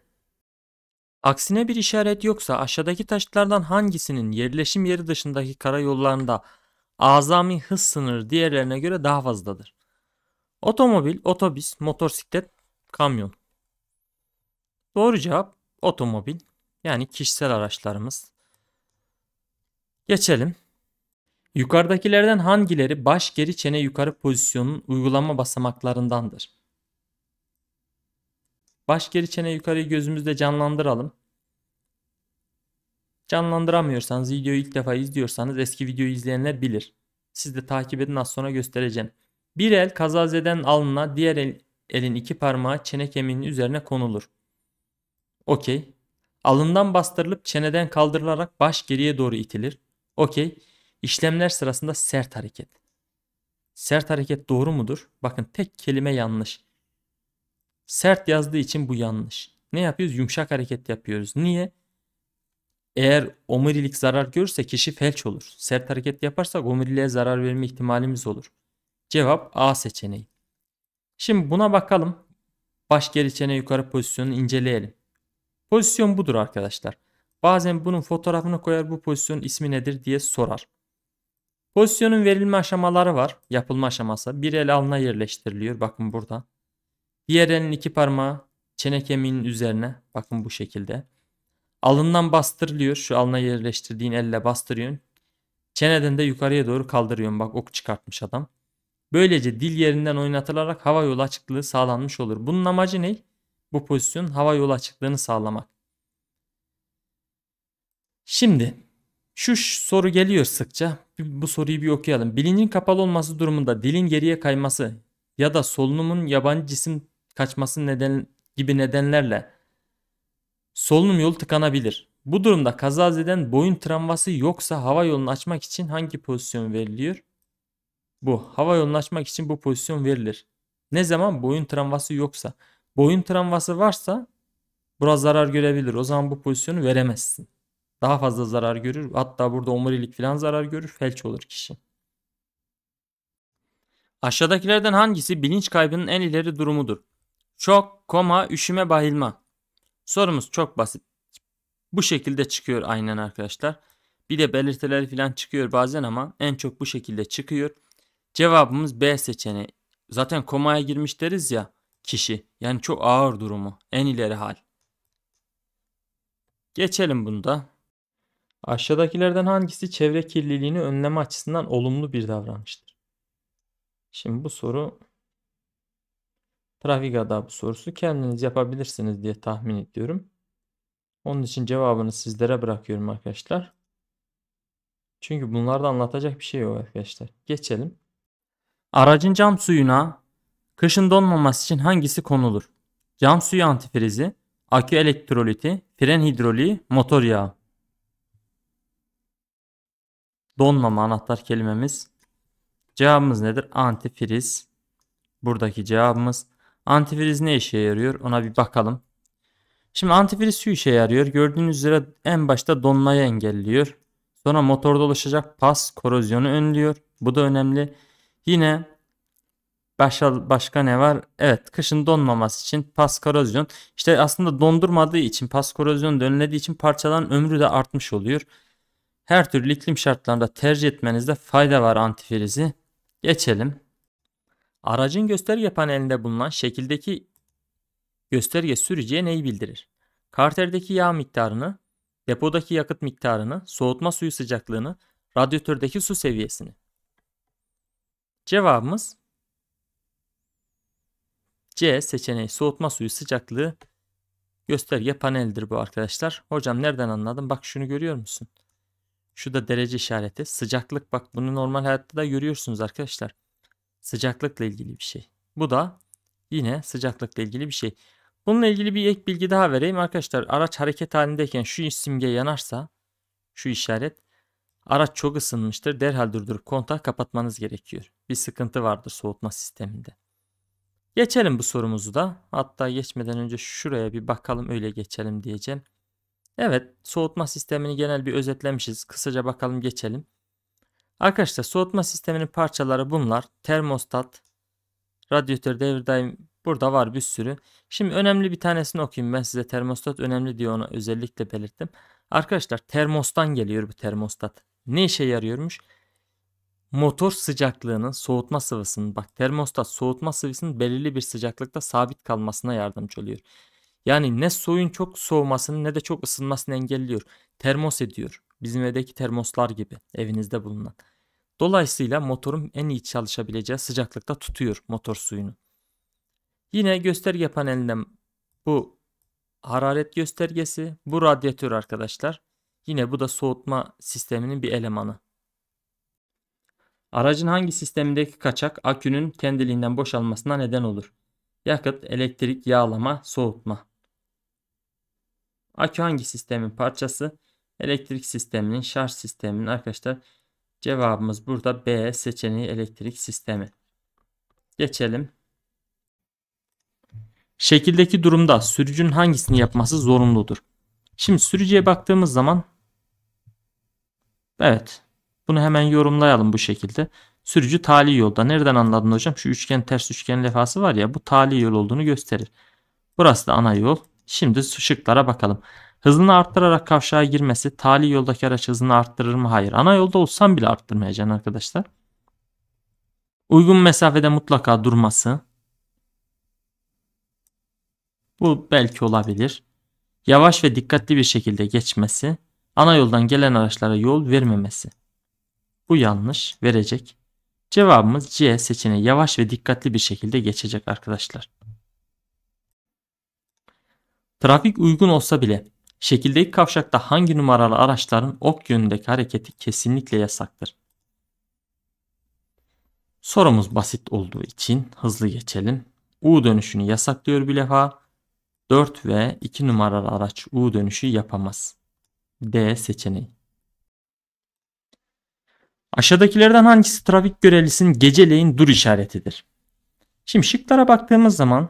Aksine bir işaret yoksa aşağıdaki taşlardan hangisinin yerleşim yeri dışındaki karayollarında azami hız sınırı diğerlerine göre daha fazladır? Otomobil, otobüs, motosiklet, kamyon. Doğru cevap otomobil. Yani kişisel araçlarımız. Geçelim. Yukarıdakilerden hangileri baş geri çene yukarı pozisyonun uygulama basamaklarındandır? Baş geri çene yukarıyı gözümüzde canlandıralım. Canlandıramıyorsanız videoyu ilk defa izliyorsanız eski videoyu izleyenler bilir. Siz de takip edin az sonra göstereceğim. Bir el kazazeden alnına diğer el, elin iki parmağı çene kemiğinin üzerine konulur. Okey. Alından bastırılıp çeneden kaldırılarak baş geriye doğru itilir. Okey. İşlemler sırasında sert hareket. Sert hareket doğru mudur? Bakın tek kelime yanlış. Sert yazdığı için bu yanlış. Ne yapıyoruz? Yumuşak hareket yapıyoruz. Niye? Eğer omurilik zarar görürse kişi felç olur. Sert hareket yaparsak omuriliğe zarar verme ihtimalimiz olur. Cevap A seçeneği. Şimdi buna bakalım. Baş geri çene yukarı pozisyonunu inceleyelim. Pozisyon budur arkadaşlar. Bazen bunun fotoğrafını koyar bu pozisyon ismi nedir diye sorar. Pozisyonun verilme aşamaları var. Yapılma aşaması. Bir el alına yerleştiriliyor. Bakın burada. Diğer elin iki parmağı çene kemiğinin üzerine. Bakın bu şekilde. Alından bastırılıyor. Şu alına yerleştirdiğin elle bastırıyorsun. Çeneden de yukarıya doğru kaldırıyorsun. Bak ok çıkartmış adam. Böylece dil yerinden oynatılarak hava yolu açıklığı sağlanmış olur. Bunun amacı ne? Bu pozisyon hava yolu açıklığını sağlamak. Şimdi şu soru geliyor sıkça. Bu soruyu bir okuyalım. Bilincin kapalı olması durumunda dilin geriye kayması ya da solunumun yabancı cisim kaçması neden gibi nedenlerle solunum yolu tıkanabilir. Bu durumda kazazeden boyun travması yoksa hava yolunu açmak için hangi pozisyon veriliyor? Bu. Hava yolunu açmak için bu pozisyon verilir. Ne zaman? Boyun travması yoksa. Boyun travması varsa bura zarar görebilir. O zaman bu pozisyonu veremezsin. Daha fazla zarar görür. Hatta burada omurilik falan zarar görür. Felç olur kişi. Aşağıdakilerden hangisi bilinç kaybının en ileri durumudur? Şok, koma, üşüme, bahilma. Sorumuz çok basit. Bu şekilde çıkıyor aynen arkadaşlar. Bir de belirtiler falan çıkıyor bazen ama en çok bu şekilde çıkıyor. Cevabımız B seçeneği. Zaten komaya girmiş deriz ya kişi. Yani çok ağır durumu. En ileri hal. Geçelim bunda. Aşağıdakilerden hangisi çevre kirliliğini önleme açısından olumlu bir davranıştır? Şimdi bu soru trafik bu sorusu. Kendiniz yapabilirsiniz diye tahmin ediyorum. Onun için cevabını sizlere bırakıyorum arkadaşlar. Çünkü bunlarda anlatacak bir şey yok arkadaşlar. Geçelim. Aracın cam suyuna kışın donmaması için hangisi konulur? Cam suyu antifrizi, akü elektroliti, fren hidroliği, motor yağı. Donmama anahtar kelimemiz. Cevabımız nedir? Antifriz. Buradaki cevabımız. Antifriz ne işe yarıyor? Ona bir bakalım. Şimdi antifriz su işe yarıyor. Gördüğünüz üzere en başta donmayı engelliyor. Sonra motorda oluşacak pas korozyonu önlüyor. Bu da önemli. Yine başka, başka ne var? Evet kışın donmaması için pas korozyon. İşte aslında dondurmadığı için pas korozyon önlediği için parçaların ömrü de artmış oluyor. Her türlü iklim şartlarında tercih etmenizde fayda var antifrizi. Geçelim. Aracın gösterge panelinde bulunan şekildeki gösterge sürücüye neyi bildirir? Karterdeki yağ miktarını, depodaki yakıt miktarını, soğutma suyu sıcaklığını, radyatördeki su seviyesini. Cevabımız C seçeneği soğutma suyu sıcaklığı gösterge panelidir bu arkadaşlar. Hocam nereden anladım? Bak şunu görüyor musun? Şu da derece işareti. Sıcaklık bak bunu normal hayatta da görüyorsunuz arkadaşlar. Sıcaklıkla ilgili bir şey. Bu da yine sıcaklıkla ilgili bir şey. Bununla ilgili bir ek bilgi daha vereyim arkadaşlar. Araç hareket halindeyken şu simge yanarsa şu işaret araç çok ısınmıştır. Derhal durdurup kontağı kapatmanız gerekiyor. Bir sıkıntı vardır soğutma sisteminde. Geçelim bu sorumuzu da. Hatta geçmeden önce şuraya bir bakalım öyle geçelim diyeceğim. Evet soğutma sistemini genel bir özetlemişiz. Kısaca bakalım geçelim. Arkadaşlar soğutma sisteminin parçaları bunlar. Termostat, radyatör devir daim burada var bir sürü. Şimdi önemli bir tanesini okuyayım. Ben size termostat önemli diye ona özellikle belirttim. Arkadaşlar termostan geliyor bu termostat. Ne işe yarıyormuş? Motor sıcaklığının soğutma sıvısının bak termostat soğutma sıvısının belirli bir sıcaklıkta sabit kalmasına yardımcı oluyor. Yani ne suyun çok soğumasını ne de çok ısınmasını engelliyor. Termos ediyor. Bizim evdeki termoslar gibi evinizde bulunan. Dolayısıyla motorum en iyi çalışabileceği sıcaklıkta tutuyor motor suyunu. Yine gösterge panelinden bu hararet göstergesi, bu radyatör arkadaşlar. Yine bu da soğutma sisteminin bir elemanı. Aracın hangi sistemindeki kaçak akünün kendiliğinden boşalmasına neden olur? Yakıt, elektrik, yağlama, soğutma. Akü hangi sistemin parçası? Elektrik sisteminin, şarj sisteminin arkadaşlar cevabımız burada B seçeneği elektrik sistemi. Geçelim. Şekildeki durumda sürücünün hangisini yapması zorunludur? Şimdi sürücüye baktığımız zaman Evet. Bunu hemen yorumlayalım bu şekilde. Sürücü tali yolda. Nereden anladın hocam? Şu üçgen ters üçgen lefası var ya bu tali yol olduğunu gösterir. Burası da ana yol. Şimdi şıklara bakalım. Hızını arttırarak kavşağa girmesi tali yoldaki araç hızını arttırır mı? Hayır. Ana yolda olsan bile arttırmayacaksın arkadaşlar. Uygun mesafede mutlaka durması. Bu belki olabilir. Yavaş ve dikkatli bir şekilde geçmesi. Ana yoldan gelen araçlara yol vermemesi. Bu yanlış. Verecek. Cevabımız C seçeneği yavaş ve dikkatli bir şekilde geçecek arkadaşlar. Trafik uygun olsa bile şekildeki kavşakta hangi numaralı araçların ok yönündeki hareketi kesinlikle yasaktır. Sorumuz basit olduğu için hızlı geçelim. U dönüşünü yasaklıyor bir defa. 4 ve 2 numaralı araç U dönüşü yapamaz. D seçeneği. Aşağıdakilerden hangisi trafik görevlisinin geceleyin dur işaretidir? Şimdi şıklara baktığımız zaman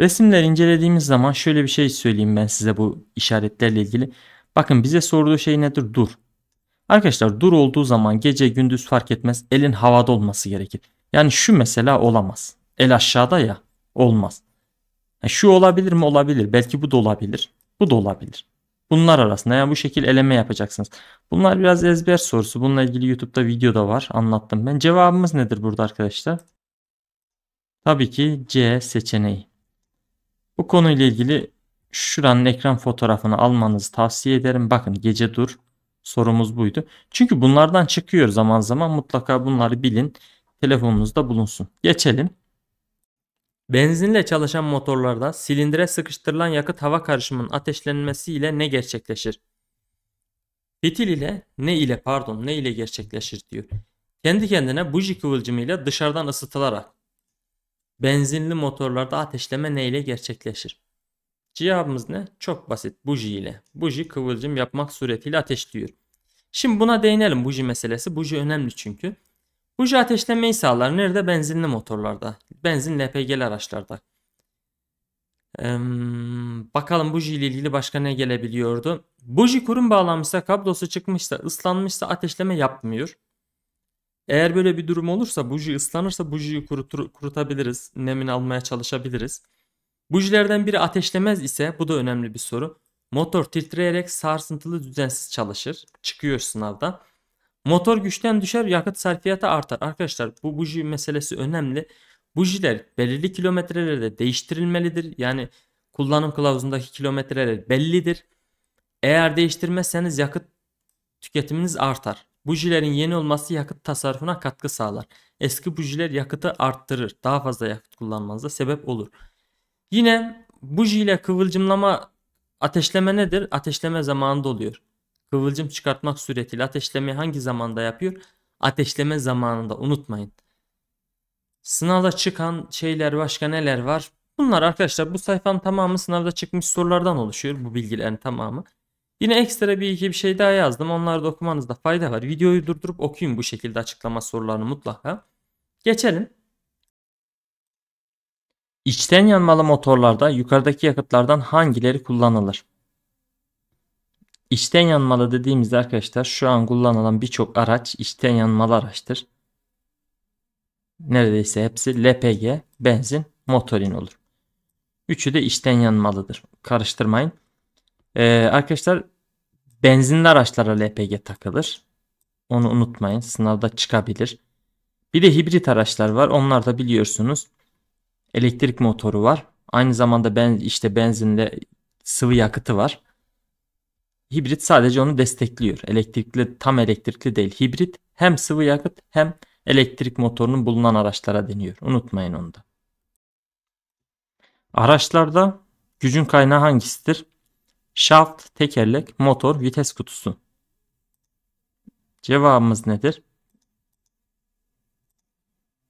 Resimler incelediğimiz zaman şöyle bir şey söyleyeyim ben size bu işaretlerle ilgili. Bakın bize sorduğu şey nedir? Dur. Arkadaşlar dur olduğu zaman gece gündüz fark etmez elin havada olması gerekir. Yani şu mesela olamaz. El aşağıda ya olmaz. Yani şu olabilir mi? Olabilir. Belki bu da olabilir. Bu da olabilir. Bunlar arasında yani bu şekil eleme yapacaksınız. Bunlar biraz ezber sorusu. Bununla ilgili YouTube'da video da var. Anlattım ben. Cevabımız nedir burada arkadaşlar? Tabii ki C seçeneği. Bu konuyla ilgili şuranın ekran fotoğrafını almanızı tavsiye ederim. Bakın gece dur sorumuz buydu. Çünkü bunlardan çıkıyor zaman zaman mutlaka bunları bilin. Telefonunuzda bulunsun. Geçelim. Benzinle çalışan motorlarda silindire sıkıştırılan yakıt hava karışımının ateşlenmesiyle ne gerçekleşir? Fitil ile ne ile pardon ne ile gerçekleşir diyor. Kendi kendine buji kıvılcımıyla dışarıdan ısıtılarak Benzinli motorlarda ateşleme ne ile gerçekleşir? Cevabımız ne? Çok basit. Buji ile. Buji kıvılcım yapmak suretiyle ateşliyor. Şimdi buna değinelim buji meselesi. Buji önemli çünkü. Buji ateşlemeyi sağlar. Nerede? Benzinli motorlarda. Benzin LPG'li araçlarda. Ee, bakalım buji ile ilgili başka ne gelebiliyordu? Buji kurum bağlanmışsa, kablosu çıkmışsa, ıslanmışsa ateşleme yapmıyor. Eğer böyle bir durum olursa buji ıslanırsa bujiyi kurutur, kurutabiliriz. Nemini almaya çalışabiliriz. Bujilerden biri ateşlemez ise bu da önemli bir soru. Motor titreyerek sarsıntılı düzensiz çalışır. Çıkıyor sınavda. Motor güçten düşer yakıt sarfiyatı artar. Arkadaşlar bu buji meselesi önemli. Bujiler belirli kilometrelerde değiştirilmelidir. Yani kullanım kılavuzundaki kilometreler bellidir. Eğer değiştirmezseniz yakıt tüketiminiz artar. Bujilerin yeni olması yakıt tasarrufuna katkı sağlar. Eski bujiler yakıtı arttırır. Daha fazla yakıt kullanmanıza sebep olur. Yine buji ile kıvılcımlama ateşleme nedir? Ateşleme zamanında oluyor. Kıvılcım çıkartmak suretiyle ateşlemeyi hangi zamanda yapıyor? Ateşleme zamanında unutmayın. Sınavda çıkan şeyler başka neler var? Bunlar arkadaşlar bu sayfanın tamamı sınavda çıkmış sorulardan oluşuyor bu bilgilerin tamamı. Yine ekstra bir iki bir şey daha yazdım. Onları da okumanızda fayda var. Videoyu durdurup okuyun bu şekilde açıklama sorularını mutlaka. Geçelim. İçten yanmalı motorlarda yukarıdaki yakıtlardan hangileri kullanılır? İçten yanmalı dediğimizde arkadaşlar şu an kullanılan birçok araç içten yanmalı araçtır. Neredeyse hepsi LPG, benzin, motorin olur. Üçü de içten yanmalıdır. Karıştırmayın. Ee, arkadaşlar benzinli araçlara LPG takılır. Onu unutmayın. Sınavda çıkabilir. Bir de hibrit araçlar var. Onlar da biliyorsunuz elektrik motoru var. Aynı zamanda ben işte benzinle sıvı yakıtı var. Hibrit sadece onu destekliyor. Elektrikli tam elektrikli değil. Hibrit hem sıvı yakıt hem elektrik motorunun bulunan araçlara deniyor. Unutmayın onu da. Araçlarda gücün kaynağı hangisidir? Shaft, tekerlek, motor, vites kutusu. Cevabımız nedir?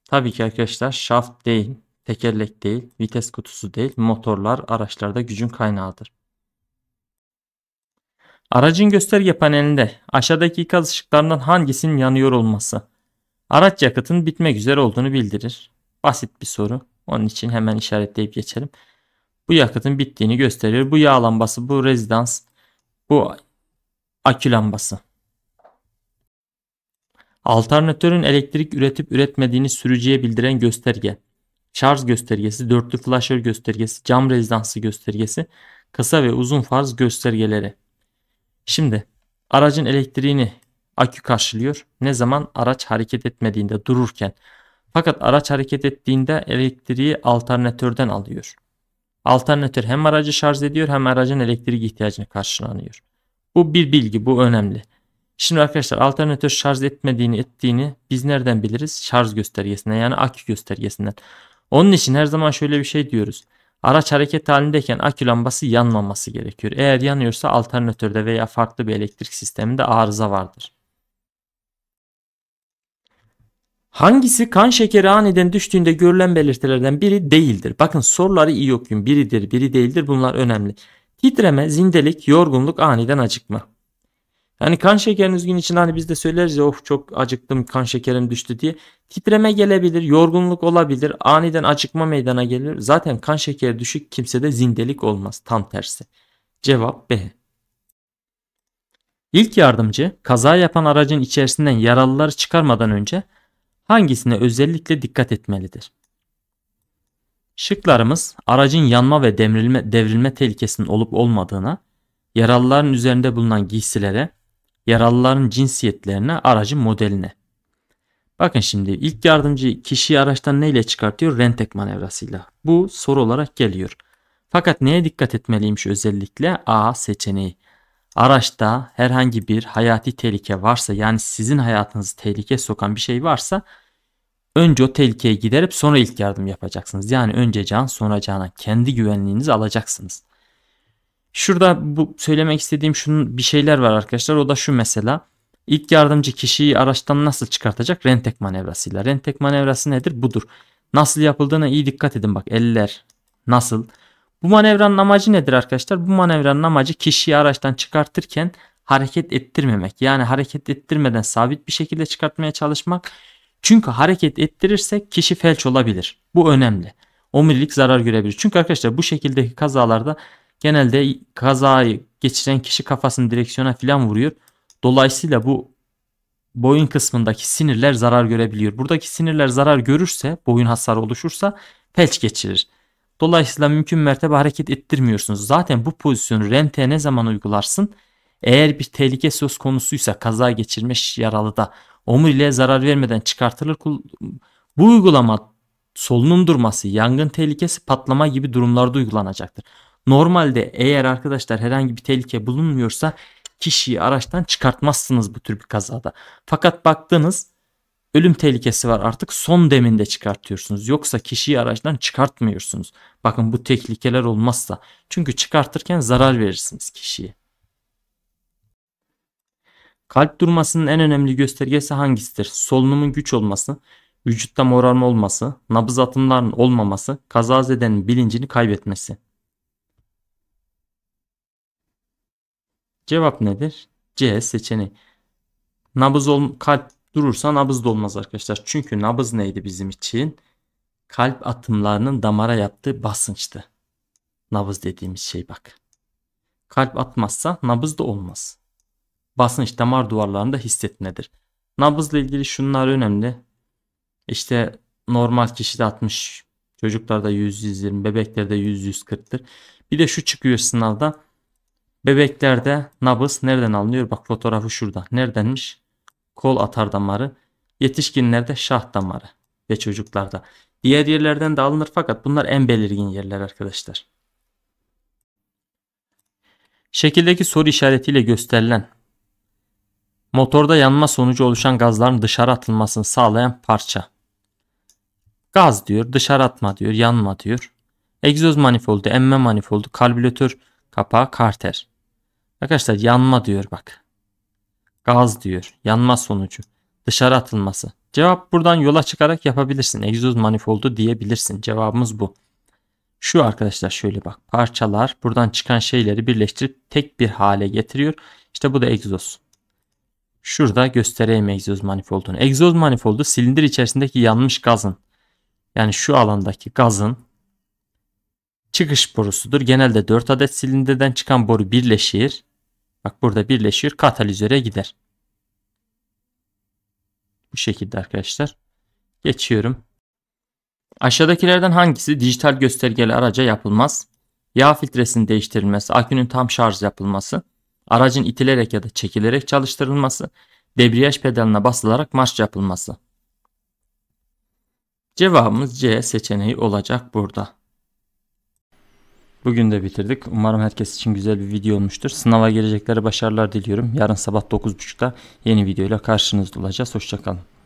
Tabii ki arkadaşlar şaft değil, tekerlek değil, vites kutusu değil, motorlar araçlarda gücün kaynağıdır. Aracın gösterge panelinde aşağıdaki ikaz ışıklarından hangisinin yanıyor olması araç yakıtın bitmek üzere olduğunu bildirir. Basit bir soru. Onun için hemen işaretleyip geçelim. Bu yakıtın bittiğini gösterir. Bu yağ lambası, bu rezidans, bu akü lambası. Alternatörün elektrik üretip üretmediğini sürücüye bildiren gösterge. Şarj göstergesi, dörtlü flaşör göstergesi, cam rezidansı göstergesi, kısa ve uzun farz göstergeleri. Şimdi aracın elektriğini akü karşılıyor. Ne zaman araç hareket etmediğinde dururken. Fakat araç hareket ettiğinde elektriği alternatörden alıyor. Alternatör hem aracı şarj ediyor hem aracın elektrik ihtiyacını karşılanıyor. Bu bir bilgi, bu önemli. Şimdi arkadaşlar alternatör şarj etmediğini ettiğini biz nereden biliriz? Şarj göstergesinden yani akü göstergesinden. Onun için her zaman şöyle bir şey diyoruz. Araç hareket halindeyken akü lambası yanmaması gerekiyor. Eğer yanıyorsa alternatörde veya farklı bir elektrik sisteminde arıza vardır. Hangisi kan şekeri aniden düştüğünde görülen belirtilerden biri değildir? Bakın soruları iyi okuyun. Biridir, biri değildir. Bunlar önemli. Titreme, zindelik, yorgunluk, aniden acıkma. Yani kan şekeriniz gün için hani biz de söyleriz ya of oh, çok acıktım kan şekerim düştü diye. Titreme gelebilir, yorgunluk olabilir, aniden acıkma meydana gelir. Zaten kan şekeri düşük kimsede zindelik olmaz. Tam tersi. Cevap B. İlk yardımcı kaza yapan aracın içerisinden yaralıları çıkarmadan önce hangisine özellikle dikkat etmelidir? Şıklarımız aracın yanma ve devrilme, devrilme tehlikesinin olup olmadığına, yaralıların üzerinde bulunan giysilere, yaralıların cinsiyetlerine, aracın modeline. Bakın şimdi ilk yardımcı kişiyi araçtan neyle çıkartıyor? Rentek manevrasıyla. Bu soru olarak geliyor. Fakat neye dikkat etmeliymiş özellikle? A seçeneği araçta herhangi bir hayati tehlike varsa yani sizin hayatınızı tehlike sokan bir şey varsa önce o tehlikeye giderip sonra ilk yardım yapacaksınız. Yani önce can sonra cana kendi güvenliğinizi alacaksınız. Şurada bu söylemek istediğim şunun bir şeyler var arkadaşlar o da şu mesela. İlk yardımcı kişiyi araçtan nasıl çıkartacak? Rentek manevrasıyla. Rentek manevrası nedir? Budur. Nasıl yapıldığına iyi dikkat edin bak eller nasıl bu manevranın amacı nedir arkadaşlar? Bu manevranın amacı kişiyi araçtan çıkartırken hareket ettirmemek. Yani hareket ettirmeden sabit bir şekilde çıkartmaya çalışmak. Çünkü hareket ettirirsek kişi felç olabilir. Bu önemli. Omurilik zarar görebilir. Çünkü arkadaşlar bu şekildeki kazalarda genelde kazayı geçiren kişi kafasını direksiyona falan vuruyor. Dolayısıyla bu boyun kısmındaki sinirler zarar görebiliyor. Buradaki sinirler zarar görürse, boyun hasarı oluşursa felç geçirir. Dolayısıyla mümkün mertebe hareket ettirmiyorsunuz. Zaten bu pozisyonu rente ne zaman uygularsın? Eğer bir tehlike söz konusuysa kaza geçirmiş yaralıda omuriliğe zarar vermeden çıkartılır. Bu uygulama solunum durması, yangın tehlikesi, patlama gibi durumlarda uygulanacaktır. Normalde eğer arkadaşlar herhangi bir tehlike bulunmuyorsa kişiyi araçtan çıkartmazsınız bu tür bir kazada. Fakat baktınız ölüm tehlikesi var artık son deminde çıkartıyorsunuz. Yoksa kişiyi araçtan çıkartmıyorsunuz. Bakın bu tehlikeler olmazsa. Çünkü çıkartırken zarar verirsiniz kişiye. Kalp durmasının en önemli göstergesi hangisidir? Solunumun güç olması, vücutta morarma olması, nabız atımların olmaması, kazazedenin bilincini kaybetmesi. Cevap nedir? C seçeneği. Nabız ol kalp Durursa nabız da olmaz arkadaşlar. Çünkü nabız neydi bizim için? Kalp atımlarının damara yaptığı basınçtı. Nabız dediğimiz şey bak. Kalp atmazsa nabız da olmaz. Basınç damar duvarlarında hissetmedir. Nabızla ilgili şunlar önemli. İşte normal kişide 60, çocuklarda 100-120, bebeklerde 100-140'tır. Bir de şu çıkıyor sınavda. Bebeklerde nabız nereden alınıyor? Bak fotoğrafı şurada. Neredenmiş? kol atar damarı, yetişkinlerde şah damarı ve çocuklarda. Diğer yerlerden de alınır fakat bunlar en belirgin yerler arkadaşlar. Şekildeki soru işaretiyle gösterilen motorda yanma sonucu oluşan gazların dışarı atılmasını sağlayan parça. Gaz diyor, dışarı atma diyor, yanma diyor. Egzoz manifoldu, emme manifoldu, karbüratör kapağı, karter. Arkadaşlar yanma diyor bak. Gaz diyor. Yanma sonucu. Dışarı atılması. Cevap buradan yola çıkarak yapabilirsin. Egzoz manifoldu diyebilirsin. Cevabımız bu. Şu arkadaşlar şöyle bak. Parçalar buradan çıkan şeyleri birleştirip tek bir hale getiriyor. İşte bu da egzoz. Şurada göstereyim egzoz manifoldunu. Egzoz manifoldu silindir içerisindeki yanmış gazın yani şu alandaki gazın çıkış borusudur. Genelde 4 adet silindirden çıkan boru birleşir Bak burada birleşir katalizöre gider. Bu şekilde arkadaşlar. Geçiyorum. Aşağıdakilerden hangisi dijital göstergeli araca yapılmaz? Yağ filtresinin değiştirilmesi, akünün tam şarj yapılması, aracın itilerek ya da çekilerek çalıştırılması, debriyaj pedalına basılarak marş yapılması. Cevabımız C seçeneği olacak burada. Bugün de bitirdik. Umarım herkes için güzel bir video olmuştur. Sınava gelecekleri başarılar diliyorum. Yarın sabah 9.30'da yeni videoyla karşınızda olacağız. Hoşçakalın.